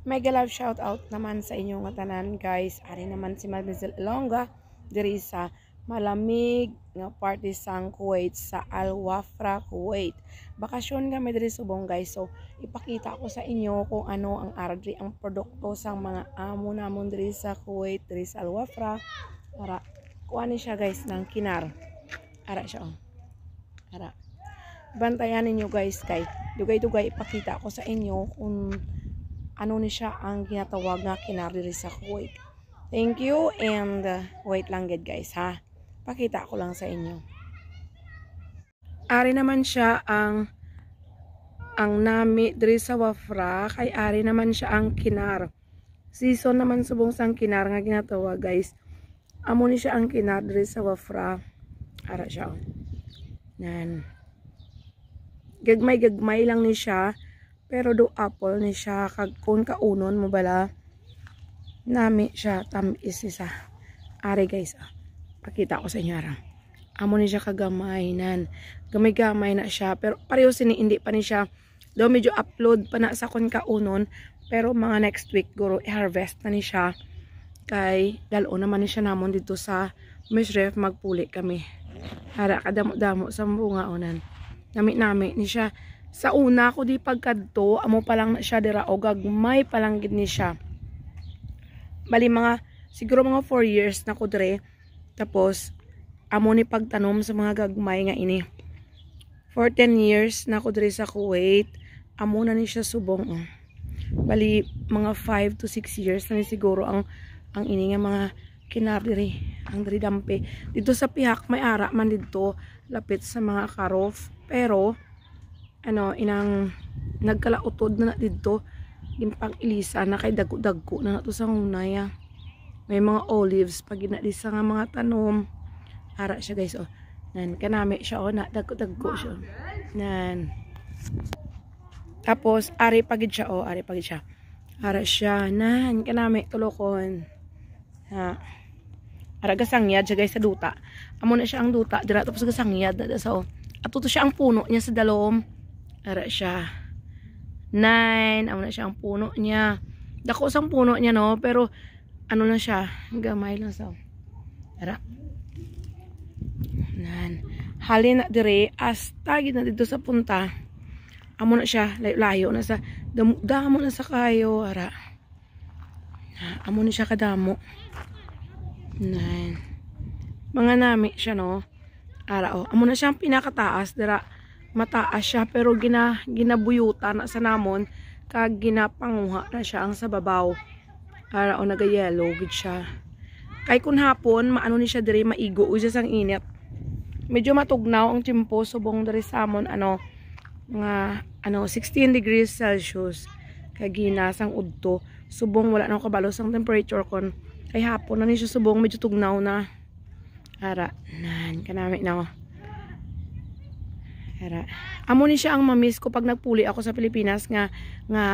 Mega love shout out naman sa inyong tanan guys. Ari naman si Mademoiselle Elonga diri sa malamig nga party sang Kuwait sa Al Wafra Kuwait. Bakasyon kami diri subong guys. So ipakita ko sa inyo kung ano ang ardi ang produkto sang mga amo namon diri sa Kuwait diri sa Al Wafra para kuani siya guys ng kinar. Ara siya oh. Ara. Bantayan ninyo guys kay dugay-dugay ipakita ko sa inyo kung ano ni siya ang ginatawag nga kinariri sa Kuwait. Thank you and uh, wait lang gid guys ha. Pakita ko lang sa inyo. Ari naman siya ang ang nami diri sa Wafra kay ari naman siya ang kinar. Season naman subong sang kinar nga ginatawag guys. Amo ni siya ang kinar diri sa Wafra. Ara siya. Nan. Oh. Gagmay-gagmay lang ni siya pero do apple ni siya kag kun kaunon mo bala nami siya tamis isa. Are guys, ah. pakita ko sa inyo ara. Amo ni siya kagamainan Gamay-gamay na siya pero pareho sini hindi pa ni siya. Do medyo upload pa na sa kun kaunon pero mga next week guro i-harvest na ni siya kay dalo naman ni siya namon dito sa Misref magpuli kami. Hara kadamo-damo sa bunga unan Nami-nami ni siya sa una ko di pagkadto, amo pa lang na siya dira o gagmay pa lang gid ni siya. Bali mga siguro mga 4 years na ko dire. Tapos amo ni pagtanom sa mga gagmay nga ini. For 10 years na ko dire sa Kuwait, amo na ni siya subong. Oh. Bali mga 5 to 6 years na ni siguro ang ang ini nga mga kinardiri ang dridampe. Dito sa pihak may ara man dito lapit sa mga karof pero ano inang nagkalautod na, na didto gimpang ilisa na kay dagko-dagko na nato sa hunaya may mga olives pag inalisa nga mga tanom ara siya guys oh nan kanami siya oh na dagko-dagko siya nan tapos ari pagid siya oh ari pagid siya ara siya nan kanami tulokon ha ara gasangyad siya guys sa duta amo na siya ang duta dira tapos gasangyad na sa oh at siya ang puno niya sa dalom Ara siya. Nine. Amo na siya ang puno niya. Dako sang puno niya no, pero ano lang siya, gamay lang sa. Ara. Nan. Halin na dire asta gid na dito sa punta. Amo na siya, layo na sa damo, damo na sa kayo, ara. Amo na siya kadamo. Nan. Mga nami siya no. Ara oh. Amo na siya ang pinakataas dira mataas siya pero gina, ginabuyuta na sa namon kag ginapanguha na siya ang sa babaw ara o nagayelo gid siya kay kun hapon maano ni siya diri maigo usas sang init medyo matugnaw ang tempo subong diri sa amon ano nga ano 16 degrees Celsius kay ginasang udto subong wala nang kabalos ang temperature kon kay hapon na ano ni siya subong medyo tugnaw na ara nan kanami na oh. Era. Amo ni siya ang mamis ko pag nagpuli ako sa Pilipinas nga nga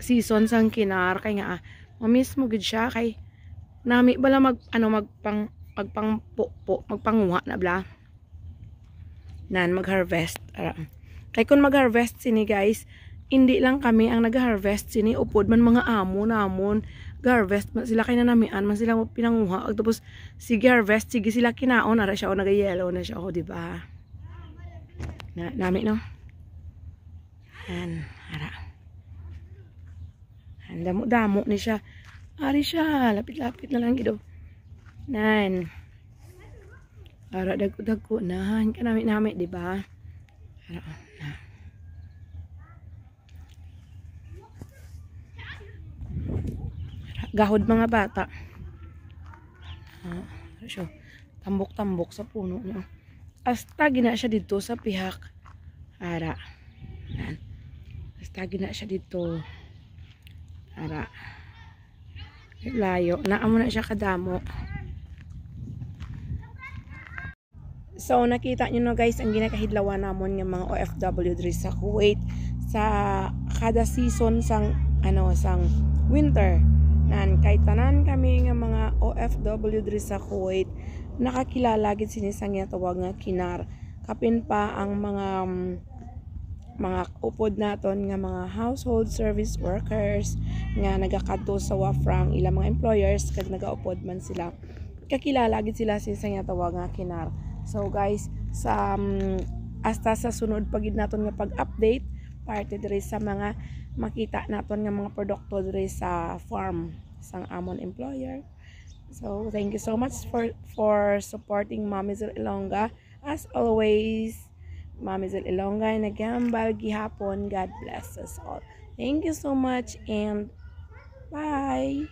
season sang kinar kay nga ah, mamis mo gid siya kay nami bala mag ano magpang magpang po, po magpanguha na bla. Nan mag-harvest. Kay kun mag-harvest sini guys, hindi lang kami ang nag-harvest sini upod man mga amo namon harvest man sila kay nanamian man sila pinanguha tapos si harvest sige sila kinaon ara siya o nag na siya o di ba na, dami no? Yan, ara. Ang damo-damo ni siya. Ari siya, lapit-lapit na lang gido. Nan. Ara dagko-dagko na, ka nami-nami, di ba? Ara oh, na. gahod mga bata. Ah, oh, so, tambok-tambok sa puno niya. Asta gina siya dito sa pihak ara. Nan. Asta gina siya dito ara. Layo. Naamo na siya kadamo. So nakita niyo no guys ang ginakahidlawan namon ng mga OFW diri sa Kuwait sa kada season sang ano sang winter nan kay tanan kami nga mga OFW diri sa Kuwait nakakilala gid sini sa tawag nga kinar kapin pa ang mga mm, mga upod naton nga mga household service workers nga nagakadto sa wafrang ilang mga employers kag nagaupod man sila kakilala gid sila sa isang tawag nga kinar so guys sa um, hasta sa sunod pagid naton nga pag-update parte diri sa mga makita naton nga mga produkto diri sa farm sang amon employer So, thank you so much for, for supporting Mami Zul Ilonga. As always, Mami Zul Ilonga and Nagambal Gihapon. God bless us all. Thank you so much and bye!